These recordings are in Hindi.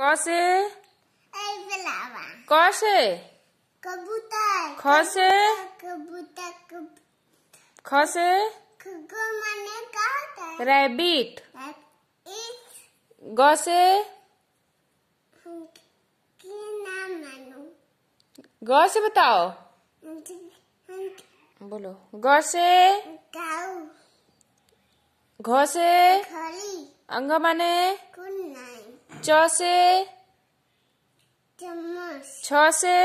कौसे कौसे कबूतर ख कबूतर ख से रैबिट ग से से बताओ बोलो गौ से घ से अंग माने च से छ से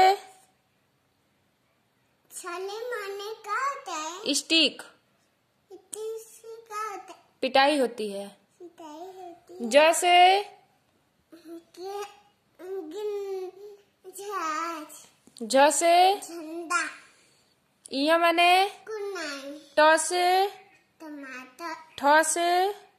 छाले मारने का होता है स्टिक पिटाई होती है जैसे जैसे झंडा ये मैंने टॉस टमाटर ठॉस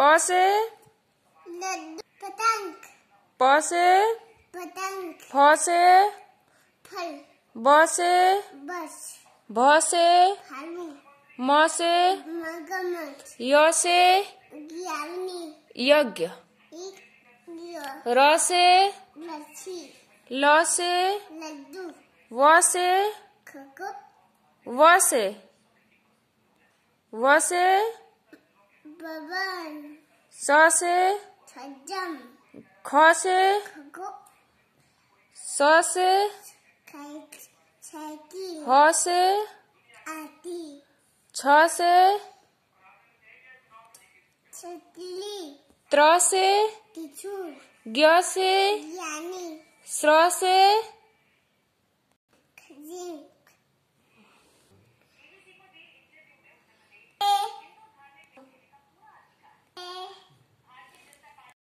प से पतंग प से पतंग फ से फल ब से बस भ से म से य से यज्ञ र से ल से व से व से व से बबन स से खजम ख से स से ह से छ से त्र से ज्ञ से स्र से